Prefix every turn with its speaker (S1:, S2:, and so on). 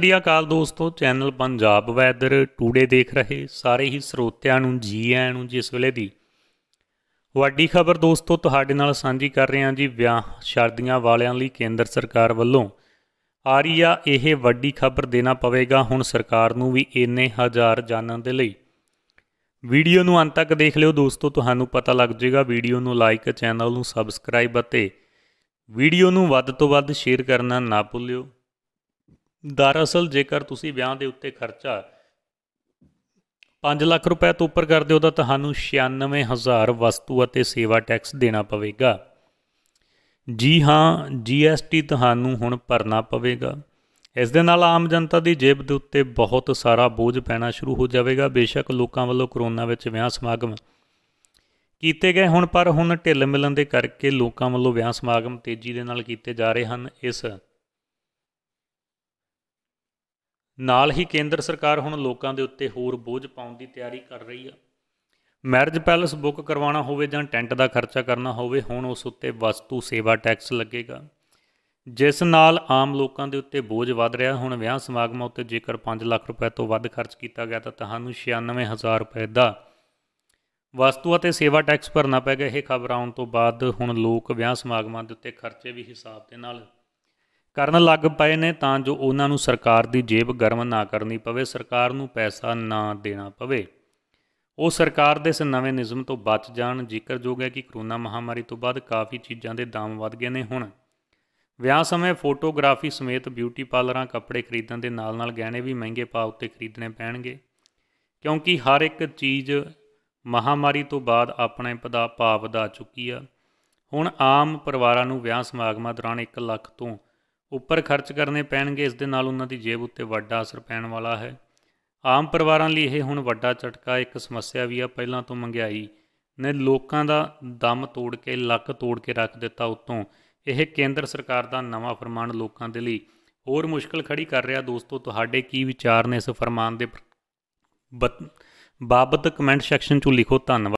S1: ਸ੍ਰੀ ਅਕਾਲ ਦੋਸਤੋ channel Punjab weather today ਦੇਖ ਰਹੇ ਸਾਰੇ ਹੀ ਸਰੋਤਿਆਂ ਨੂੰ ਜੀ ਆਇਆਂ ਨੂੰ ਜਿਸ ਵੇਲੇ ਦੀ ਵੱਡੀ ਖਬਰ ਦੋਸਤੋ ਤੁਹਾਡੇ ਨਾਲ ਸਾਂਝੀ ਕਰ ਰਹੇ ਹਾਂ ਜੀ ਵਿਆਹ ਸ਼ਰਦੀਆਂ ਵਾਲਿਆਂ ਲਈ ਕੇਂਦਰ ਸਰਕਾਰ ਵੱਲੋਂ ਆ ਰਹੀ ਆ ਇਹ ਵੱਡੀ ਖਬਰ ਦੇਣਾ ਪਵੇਗਾ ਹੁਣ ਸਰਕਾਰ ਨੂੰ ਵੀ ਇੰਨੇ ਹਜ਼ਾਰ ਜਾਣਨ ਦੇ ਲਈ ਵੀਡੀਓ ਨੂੰ ਅੰਤ ਤੱਕ ਦੇਖ ਲਿਓ ਦੋਸਤੋ ਤੁਹਾਨੂੰ ਪਤਾ ਲੱਗ ਜਾਏਗਾ ਵੀਡੀਓ ਨੂੰ ਲਾਈਕ ਚੈਨਲ ਨੂੰ ਸਬਸਕ੍ਰਾਈਬ ਅਤੇ ਵੀਡੀਓ ਨੂੰ ਵੱਧ ਤੋਂ ਵੱਧ ਸ਼ੇਅਰ ਕਰਨਾ ਨਾ ਭੁੱਲਿਓ ਦਰਅਸਲ ਜੇਕਰ ਤੁਸੀਂ ਵਿਆਹ ਦੇ ਉੱਤੇ ਖਰਚਾ 5 ਲੱਖ ਰੁਪਏ ਤੋਂ ਉੱਪਰ ਕਰਦੇ ਹੋ ਤਾਂ ਤੁਹਾਨੂੰ 96000 ਵਸਤੂ ਅਤੇ ਸੇਵਾ ਟੈਕਸ ਦੇਣਾ ਪਵੇਗਾ ਜੀ ਹਾਂ ਜੀਐਸਟੀ ਤੁਹਾਨੂੰ ਹੁਣ ਭਰਨਾ ਪਵੇਗਾ ਇਸ ਦੇ ਨਾਲ ਆਮ ਜਨਤਾ ਦੀ ਜੇਬ ਦੇ ਉੱਤੇ ਬਹੁਤ ਸਾਰਾ ਬੋਝ ਪੈਣਾ ਸ਼ੁਰੂ ਹੋ ਜਾਵੇਗਾ ਬੇਸ਼ੱਕ ਲੋਕਾਂ ਵੱਲੋਂ ਕਰੋਨਾ ਵਿੱਚ ਵਿਆਹ ਸਮਾਗਮ ਕੀਤੇ ਗਏ ਹੁਣ ਪਰ ਹੁਣ ਢਿੱਲ ਮਿਲਣ ਦੇ ਕਰਕੇ ਲੋਕਾਂ ਵੱਲੋਂ ਵਿਆਹ ਸਮਾਗਮ ਤੇਜ਼ੀ ਦੇ ਨਾਲ ਕੀਤੇ ਜਾ ਰਹੇ ਹਨ ਇਸ ਨਾਲ ਹੀ ਕੇਂਦਰ ਸਰਕਾਰ ਹੁਣ ਲੋਕਾਂ ਦੇ ਉੱਤੇ ਹੋਰ ਬੋਝ ਪਾਉਣ ਦੀ ਤਿਆਰੀ ਕਰ ਰਹੀ ਆ ਮੈਰਿਜ ਪੈਲਸ ਬੁੱਕ ਕਰਵਾਉਣਾ ਹੋਵੇ ਜਾਂ ਟੈਂਟ ਦਾ ਖਰਚਾ ਕਰਨਾ ਹੋਵੇ ਹੁਣ ਉਸ ਉੱਤੇ ਵਸਤੂ ਸੇਵਾ ਟੈਕਸ ਲੱਗੇਗਾ ਜਿਸ ਨਾਲ ਆਮ ਲੋਕਾਂ ਦੇ ਉੱਤੇ ਬੋਝ ਵੱਧ ਰਿਹਾ ਹੁਣ ਵਿਆਹ ਸਮਾਗਮਾਂ ਉੱਤੇ ਜੇਕਰ 5 ਲੱਖ ਰੁਪਏ ਤੋਂ ਵੱਧ ਖਰਚ ਕੀਤਾ ਗਿਆ ਤਾਂ ਤੁਹਾਨੂੰ 96000 ਰੁਪਏ ਦਾ ਵਸਤੂ ਅਤੇ ਸੇਵਾ ਟੈਕਸ ਭਰਨਾ ਪੈਗਾ ਇਹ ਖਬਰ ਆਉਣ ਤੋਂ ਬਾਅਦ ਹੁਣ ਲੋਕ ਵਿਆਹ ਸਮਾਗਮਾਂ ਦੇ ਉੱਤੇ ਖਰਚੇ ਵੀ ਹਿਸਾਬ ਦੇ ਨਾਲ ਕਰਨ ਲੱਗ ਪਏ ਨੇ ਤਾਂ ਜੋ ਉਹਨਾਂ ਨੂੰ ਸਰਕਾਰ ਦੀ ਜੇਬ ਗਰਮ ਨਾ ਕਰਨੀ ਪਵੇ ਸਰਕਾਰ ਨੂੰ ਪੈਸਾ ਨਾ ਦੇਣਾ ਪਵੇ ਉਹ ਸਰਕਾਰ ਦੇ ਇਸ ਨਵੇਂ ਨਿਯਮ ਤੋਂ ਬਚ ਜਾਣ ਜ਼ਿਕਰਯੋਗ ਹੈ ਕਿ ਕਰੋਨਾ ਮਹਾਮਾਰੀ ਤੋਂ ਬਾਅਦ ਕਾਫੀ ਚੀਜ਼ਾਂ ਦੇ ਦਾਮ ਵਧ ਗਏ ਨੇ ਹੁਣ ਵਿਆਹ ਸਮੇਂ ਫੋਟੋਗ੍ਰਾਫੀ ਸਮੇਤ ਬਿਊਟੀ ਪਾਰਲਰਾਂ ਕੱਪੜੇ ਖਰੀਦਣ ਦੇ ਨਾਲ-ਨਾਲ ਗਹਿਣੇ ਵੀ ਮਹਿੰਗੇ ਪਾਉ ਉੱਤੇ ਖਰੀਦਣੇ ਪੈਣਗੇ ਕਿਉਂਕਿ ਹਰ ਇੱਕ ਚੀਜ਼ ਮਹਾਮਾਰੀ ਤੋਂ ਬਾਅਦ ਆਪਣੇ ਪਾਪ ਦਾ ਚੁੱਕੀ ਆ ਹੁਣ ਆਮ ਪਰਿਵਾਰਾਂ ਨੂੰ ਵਿਆਹ ਸਮਾਗਮਾਂ ਦੌਰਾਨ 1 ਲੱਖ ਤੋਂ ਉੱਪਰ ਖਰਚ ਕਰਨੇ ਪੈਣਗੇ ਇਸ ਦੇ ਨਾਲ ਉਹਨਾਂ ਦੀ ਜੇਬ ਉੱਤੇ ਵੱਡਾ ਅਸਰ ਪੈਣ ਵਾਲਾ ਹੈ ਆਮ ਪਰਿਵਾਰਾਂ ਲਈ ਇਹ ਹੁਣ ਵੱਡਾ ਝਟਕਾ ਇੱਕ ਸਮੱਸਿਆ ਵੀ ਆ ਪਹਿਲਾਂ ਤੋਂ ਮੰਗਾਈ ਨੇ ਲੋਕਾਂ ਦਾ ਦਮ ਤੋੜ ਕੇ ਲੱਕ ਤੋੜ ਕੇ ਰੱਖ ਦਿੱਤਾ ਉਤੋਂ ਇਹ ਕੇਂਦਰ ਸਰਕਾਰ ਦਾ ਨਵਾਂ ਫਰਮਾਨ ਲੋਕਾਂ ਦੇ ਲਈ ਹੋਰ ਮੁਸ਼ਕਲ ਖੜੀ ਕਰ ਰਿਹਾ ਦੋਸਤੋ ਤੁਹਾਡੇ ਕੀ ਵਿਚਾਰ ਨੇ ਇਸ ਫਰਮਾਨ ਦੇ ਬਾਬਤ ਕਮੈਂਟ ਸੈਕਸ਼ਨ 'ਚ ਲਿਖੋ ਧੰਨਵਾਦ